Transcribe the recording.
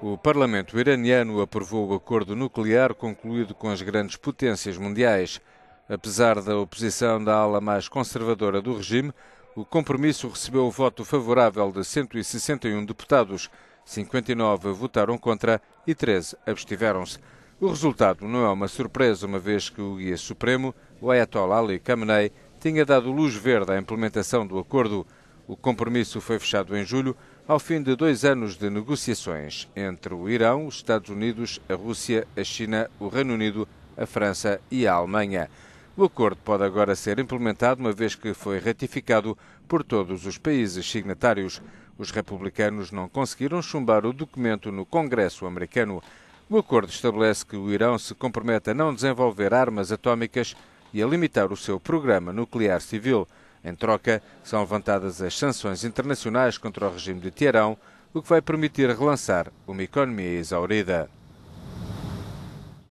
O Parlamento iraniano aprovou o acordo nuclear concluído com as grandes potências mundiais. Apesar da oposição da ala mais conservadora do regime, o compromisso recebeu o voto favorável de 161 deputados. 59 votaram contra e 13 abstiveram-se. O resultado não é uma surpresa, uma vez que o guia supremo, o Ayatollah Ali Khamenei, tinha dado luz verde à implementação do acordo. O compromisso foi fechado em julho, ao fim de dois anos de negociações entre o Irão, os Estados Unidos, a Rússia, a China, o Reino Unido, a França e a Alemanha. O acordo pode agora ser implementado, uma vez que foi ratificado por todos os países signatários. Os republicanos não conseguiram chumbar o documento no Congresso americano. O acordo estabelece que o Irão se compromete a não desenvolver armas atômicas e a limitar o seu programa nuclear civil. Em troca, são levantadas as sanções internacionais contra o regime de Teherão, o que vai permitir relançar uma economia exaurida.